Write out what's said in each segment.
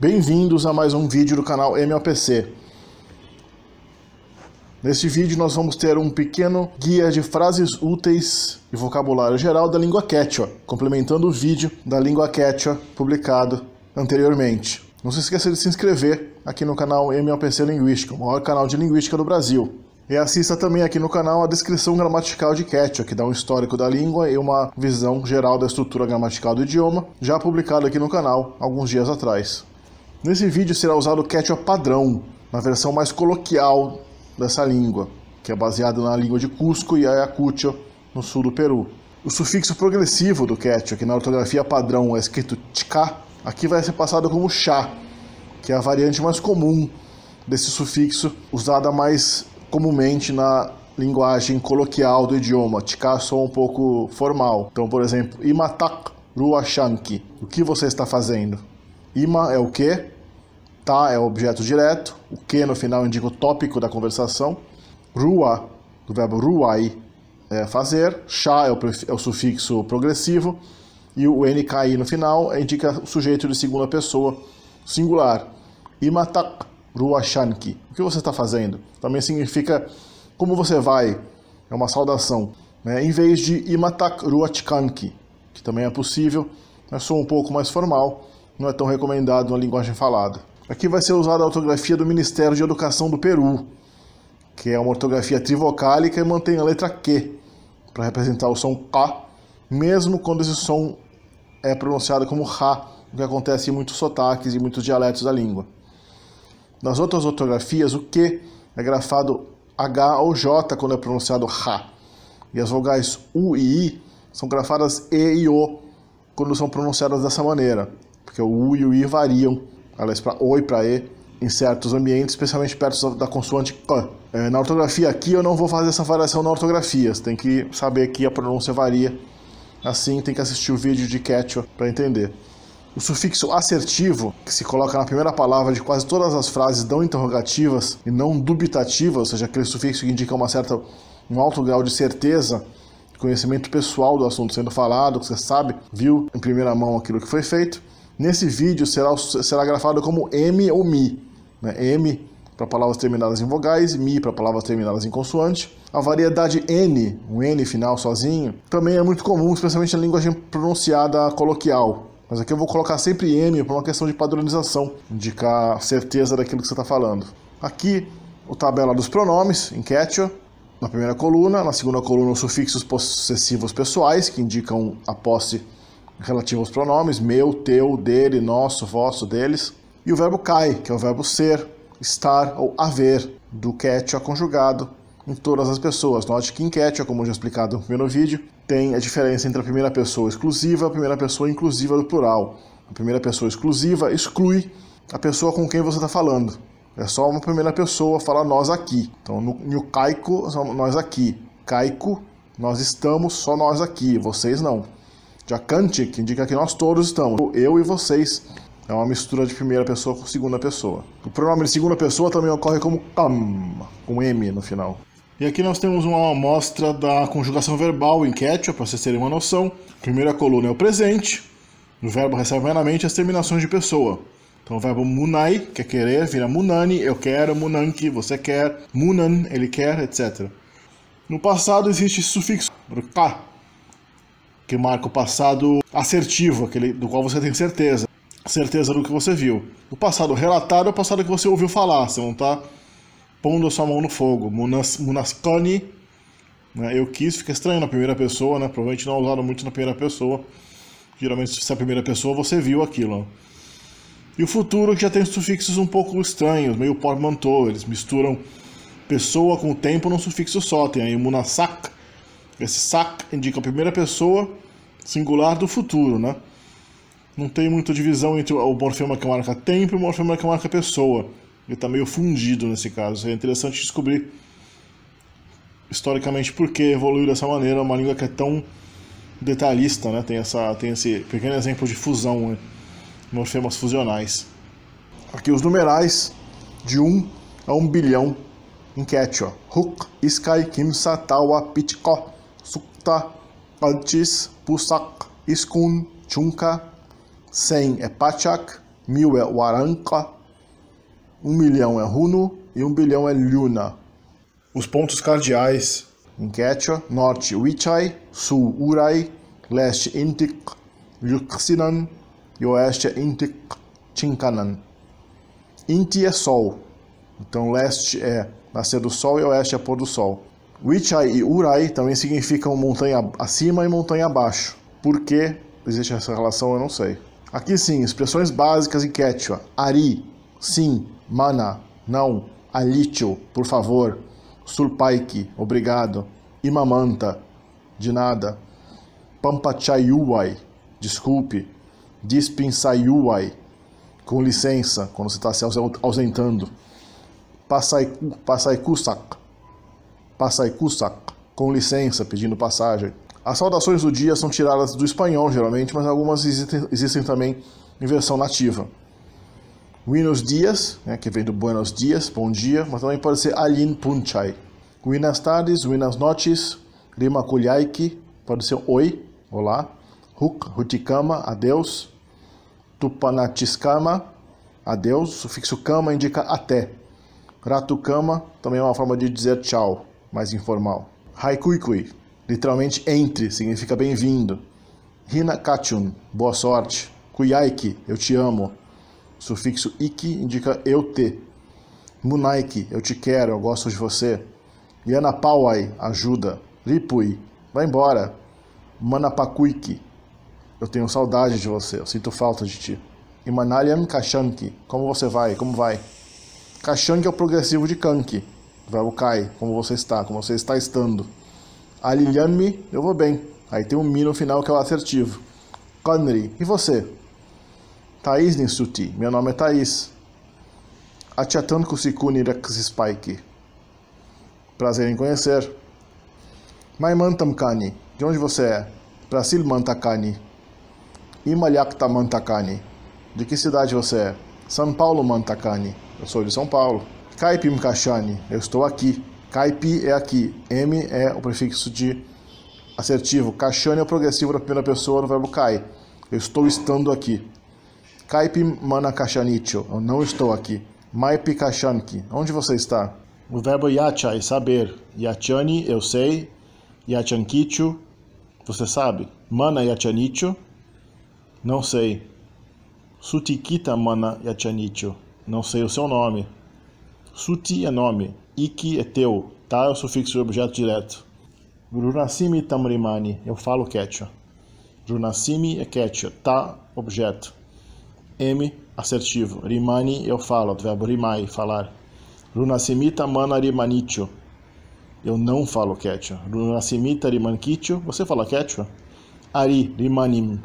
Bem-vindos a mais um vídeo do canal MOPC. Neste vídeo nós vamos ter um pequeno guia de frases úteis e vocabulário geral da língua quechua, complementando o vídeo da língua quechua publicado anteriormente. Não se esqueça de se inscrever aqui no canal MOPC Linguística, o maior canal de linguística do Brasil. E assista também aqui no canal a descrição gramatical de Quechua, que dá um histórico da língua e uma visão geral da estrutura gramatical do idioma, já publicado aqui no canal alguns dias atrás. Nesse vídeo será usado o Quechua padrão, na versão mais coloquial dessa língua, que é baseada na língua de Cusco e Ayacucho, no sul do Peru. O sufixo progressivo do Quechua, que na ortografia padrão é escrito tchá, aqui vai ser passado como chá, que é a variante mais comum desse sufixo, usada mais comumente na linguagem coloquial do idioma. Tchá soa um pouco formal. Então, por exemplo, imatak ruachanki, o que você está fazendo? Ima é o que, tá é o objeto direto, o que no final indica o tópico da conversação. Rua, do verbo ruai, é fazer. Chá é o, é o sufixo progressivo. E o NKI no final indica o sujeito de segunda pessoa singular. Imatak ruashanki. O que você está fazendo? Também significa como você vai. É uma saudação. Né? Em vez de imatak ruachkanki, que também é possível, mas né? sou um pouco mais formal não é tão recomendado na linguagem falada. Aqui vai ser usada a ortografia do Ministério de Educação do Peru, que é uma ortografia trivocálica e mantém a letra Q para representar o som K, mesmo quando esse som é pronunciado como Ra, o que acontece em muitos sotaques e muitos dialetos da língua. Nas outras ortografias, o Q é grafado H ou J quando é pronunciado Ra, e as vogais U e I são grafadas E e O quando são pronunciadas dessa maneira porque o U e o I variam, aliás, para O e para E, em certos ambientes, especialmente perto da consoante K. É, na ortografia aqui eu não vou fazer essa variação na ortografia, você tem que saber que a pronúncia varia, assim tem que assistir o vídeo de Quechua para entender. O sufixo assertivo, que se coloca na primeira palavra de quase todas as frases não interrogativas e não dubitativas, ou seja, aquele sufixo que indica uma certa, um alto grau de certeza, conhecimento pessoal do assunto sendo falado, que você sabe, viu em primeira mão aquilo que foi feito. Nesse vídeo será, será grafado como M ou Mi. Né? M para palavras terminadas em vogais, Mi para palavras terminadas em consoante. A variedade N, o N final sozinho, também é muito comum, especialmente na linguagem pronunciada coloquial. Mas aqui eu vou colocar sempre M por uma questão de padronização, indicar certeza daquilo que você está falando. Aqui, o tabela dos pronomes, em Quechua, na primeira coluna, na segunda coluna os sufixos possessivos pessoais, que indicam a posse relativo aos pronomes meu, teu, dele, nosso, vosso, deles, e o verbo cai, que é o verbo ser, estar ou haver, do quechua conjugado em todas as pessoas. Note que em quechua, como já explicado no primeiro vídeo, tem a diferença entre a primeira pessoa exclusiva e a primeira pessoa inclusiva do plural. A primeira pessoa exclusiva exclui a pessoa com quem você está falando. É só uma primeira pessoa falar nós aqui. Então, no, no caico, nós aqui. Caico, nós estamos, só nós aqui, vocês não. Já que indica que nós todos estamos, eu e vocês. É uma mistura de primeira pessoa com segunda pessoa. O pronome de segunda pessoa também ocorre como am, com M no final. E aqui nós temos uma amostra da conjugação verbal em Quechua, para vocês terem uma noção. A primeira coluna é o presente, o verbo recebe meramente as terminações de pessoa. Então o verbo munai, que é querer, vira munani, eu quero, munanki, você quer, munan, ele quer, etc. No passado existe sufixo, ka, que marca o passado assertivo, aquele do qual você tem certeza, certeza do que você viu. O passado relatado é o passado que você ouviu falar, você não está pondo a sua mão no fogo. Munas, munascani, né? eu quis, fica estranho na primeira pessoa, né? provavelmente não é usaram muito na primeira pessoa. Geralmente, se é a primeira pessoa, você viu aquilo. E o futuro já tem sufixos um pouco estranhos, meio portmanteau, eles misturam pessoa com tempo num sufixo só, tem aí munasak, esse sak indica a primeira pessoa singular do futuro, né? Não tem muita divisão entre o morfema que marca tempo e o morfema que marca pessoa. Ele está meio fundido nesse caso. É interessante descobrir historicamente por que evoluiu dessa maneira uma língua que é tão detalhista, né? Tem, essa, tem esse pequeno exemplo de fusão, né? morfemas fusionais. Aqui os numerais de 1 um a 1 um bilhão em quechua. Huk, iskai, kimsa, tawa, pitko, sukta, antis, Pusak, Iskun, Chunka, 100 é Pachak, 1000 é Waranka, 1 milhão é Runo e 1 bilhão é Luna. Os pontos cardeais em Quechua, norte Wichai, sul Urai, leste Intik, Yuxinan e oeste é Intik, Chinkanan. Inti é sol, então leste é nascer do sol e oeste é pôr do sol. Wichai e Urai também significam montanha acima e montanha abaixo. Por que existe essa relação, eu não sei. Aqui sim, expressões básicas em Quechua. Ari, sim, mana, não, alicho, por favor, Surpaiki, obrigado, imamanta, de nada, pampachayuai, desculpe, Dispinsaiuai, com licença, quando você está se ausentando, passaiku, passaikusak, passai cusac, com licença, pedindo passagem. As saudações do dia são tiradas do espanhol, geralmente, mas algumas existem, existem também em versão nativa. Buenos dias, né, que vem do buenos dias, bom dia, mas também pode ser alin punchai. Buenas tardes, buenas noches, rima kulhaiki, pode ser oi, olá. Huk, ruticama adeus. Tupanatiskama, adeus. O sufixo kama indica até. Ratukama também é uma forma de dizer tchau mais informal. Haikuikui, literalmente entre, significa bem-vindo. Kachun, boa sorte. Kuyaiki, eu te amo. sufixo iki indica eu te. Munaiki, eu te quero, eu gosto de você. Yanapauai, ajuda. Ripui, vai embora. Manapakuiki, eu tenho saudade de você, eu sinto falta de ti. E Kashanki, como você vai, como vai? Kashanki é o progressivo de Kanki. O verbo cai, como você está, como você está estando. Alilhame, eu vou bem. Aí tem um mi no final que é o assertivo. Conri, e você? Thais Nisuti, meu nome é Thais. Achatan Kusikuni Spike. Prazer em conhecer. Maimantamkani, de onde você é? Brasil Mantakani. Imalhakta Mantakani. De que cidade você é? São Paulo Mantakani. Eu sou de São Paulo. Kaipim Kashani, eu estou aqui. Kaipi é aqui. M é o prefixo de assertivo. Kashani é o progressivo da primeira pessoa no verbo kai. Eu estou estando aqui. Kaipim mana kashanicho, eu não estou aqui. Maipi kashanki, onde você está? O verbo yachai, é saber. Yachani, eu sei. Yachankichu, você sabe. Mana yachanicho, não sei. Sutikita mana yachanicho, não sei o seu nome. Suti é nome, Iki é teu, tá é o sufixo de objeto direto. tam tamrimani, eu falo quechua. Runassimi é quechua, tá, objeto. M, assertivo. Rimani, eu falo, do verbo rimai, falar. Runasimita rimanicho, Eu não falo quechua. Runasimita rimankicho, você fala quechua? Ari, rimanim.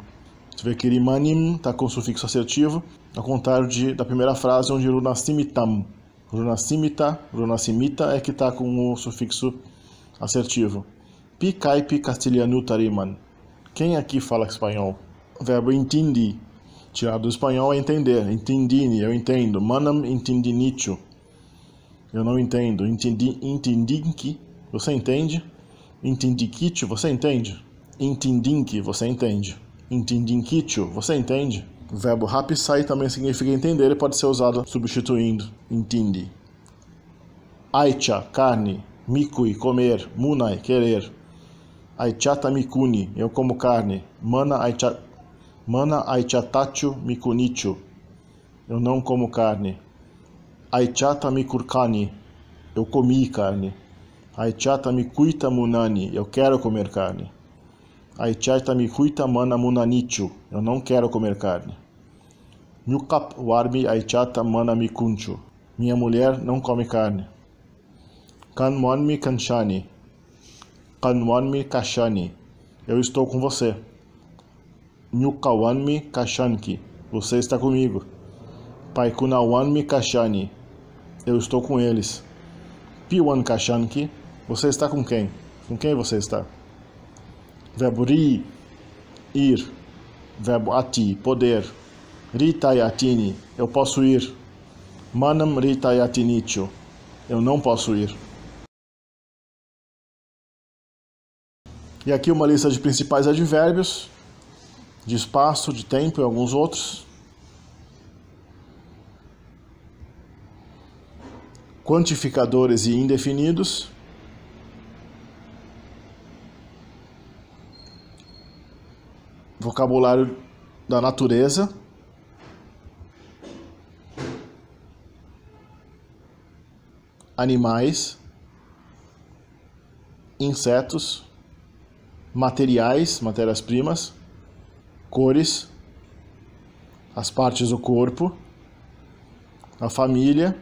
Você vê que rimanim está com sufixo assertivo, ao contrário de, da primeira frase, onde runasimitam Runacimita, runacimita é que está com o sufixo assertivo. Picaipe castilianutariman. Quem aqui fala espanhol? O verbo entendi. Tirado do espanhol é entender. Entendini, eu entendo. Manam entendinicho. Eu não entendo. Entendi, entendinki. Você entende? Entendikicho, você entende? Entendinki, você entende? Entendinquicho, você entende? O verbo rapisai também significa entender e pode ser usado substituindo entende. Aicha, carne, mikui, comer, munai, querer. Aichata mikuni, eu como carne. Mana aicha, mana aichatachu mikunichu, eu não como carne. Aichata mikurkani, eu comi carne. Aichata mikuita munani, eu quero comer carne. Aichata mikuita mana munanichu, eu não quero comer carne. Nyukap warmi aichata manami kuncho. Minha mulher não come carne. Kanwanmi kanchani. Kanwanmi kashani. Eu estou com você. Nyukawanmi kashanki. Você está comigo. Paikunawanmi kashani. Eu estou com eles. Piwan kashanki. Você está com quem? Com quem você está? Veburi ir. Verbo ati, poder. Ritayatini, eu posso ir. Manam Ritayatinicho, eu não posso ir. E aqui uma lista de principais advérbios, de espaço, de tempo e alguns outros. Quantificadores e indefinidos. Vocabulário da natureza. animais, insetos, materiais, matérias-primas, cores, as partes do corpo, a família.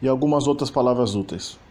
E algumas outras palavras úteis.